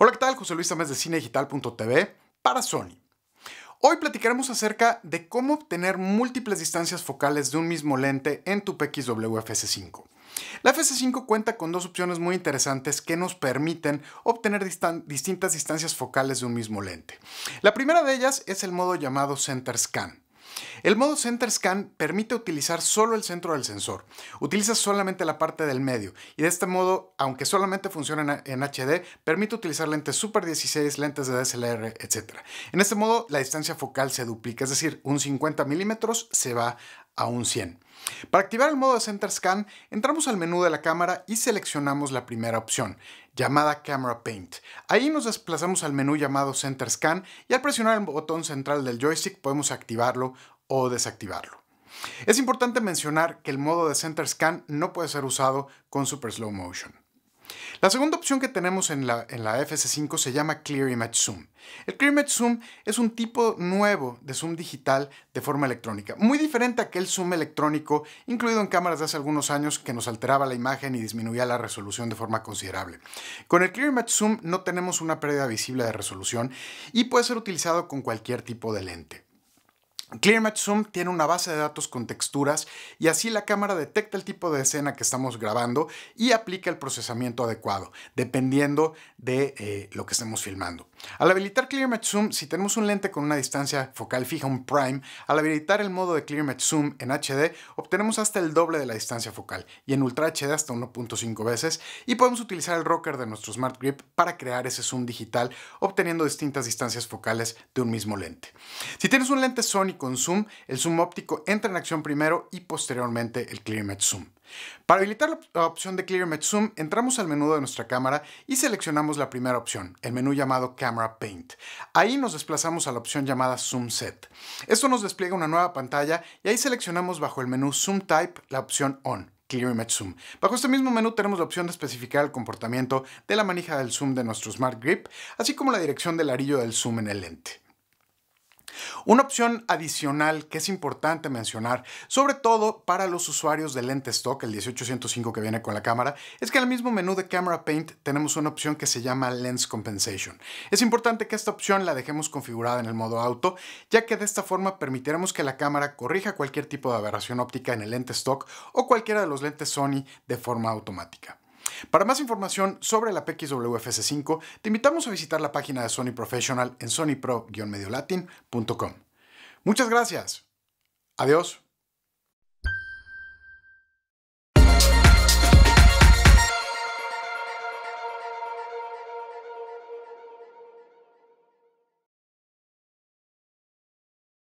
Hola, ¿qué tal? José Luis Tamés de cinedigital.tv para Sony. Hoy platicaremos acerca de cómo obtener múltiples distancias focales de un mismo lente en tu PXW fs 5 La fs 5 cuenta con dos opciones muy interesantes que nos permiten obtener distintas distancias focales de un mismo lente. La primera de ellas es el modo llamado Center Scan. El modo Center Scan permite utilizar solo el centro del sensor. Utiliza solamente la parte del medio y de este modo, aunque solamente funciona en HD, permite utilizar lentes Super 16, lentes de DSLR, etc. En este modo, la distancia focal se duplica, es decir, un 50 milímetros se va a un 100. Para activar el modo Center Scan, entramos al menú de la cámara y seleccionamos la primera opción llamada Camera Paint. Ahí nos desplazamos al menú llamado Center Scan y al presionar el botón central del joystick podemos activarlo o desactivarlo. Es importante mencionar que el modo de Center Scan no puede ser usado con Super Slow Motion. La segunda opción que tenemos en la, FS5 se llama Clear Image Zoom. El Clear Image Zoom es un tipo nuevo de zoom digital de forma electrónica, muy diferente a aquel zoom electrónico incluido en cámaras de hace algunos años que nos alteraba la imagen y disminuía la resolución de forma considerable. Con el Clear Image Zoom no tenemos una pérdida visible de resolución y puede ser utilizado con cualquier tipo de lente. ClearMatch Zoom tiene una base de datos con texturas y así la cámara detecta el tipo de escena que estamos grabando y aplica el procesamiento adecuado, dependiendo de eh, lo que estemos filmando. Al habilitar Clear Zoom, si tenemos un lente con una distancia focal fija, un prime, al habilitar el modo de Clear Zoom en HD, obtenemos hasta el doble de la distancia focal y en Ultra HD hasta 1.5 veces y podemos utilizar el rocker de nuestro Smart Grip para crear ese zoom digital obteniendo distintas distancias focales de un mismo lente. Si tienes un lente Sony con zoom, el zoom óptico entra en acción primero y posteriormente el Clear Zoom. Para habilitar la opción de Clear Zoom, entramos al menú de nuestra cámara y seleccionamos la primera opción, el menú llamado Camera Paint. Ahí nos desplazamos a la opción llamada Zoom Set. Esto nos despliega una nueva pantalla y ahí seleccionamos bajo el menú Zoom Type la opción On. Clear Image Zoom. Bajo este mismo menú tenemos la opción de especificar el comportamiento de la manija del zoom de nuestro Smart Grip, así como la dirección del arillo del zoom en el lente. Una opción adicional que es importante mencionar, sobre todo para los usuarios del lente stock, el 1805 que viene con la cámara, es que en el mismo menú de Camera Paint tenemos una opción que se llama Lens Compensation. Es importante que esta opción la dejemos configurada en el modo auto, ya que de esta forma permitiremos que la cámara corrija cualquier tipo de aberración óptica en el lente stock o cualquiera de los lentes Sony de forma automática. Para más información sobre la PXWFS5, te invitamos a visitar la página de Sony Professional en sonypro-mediolatin.com. Muchas gracias. Adiós.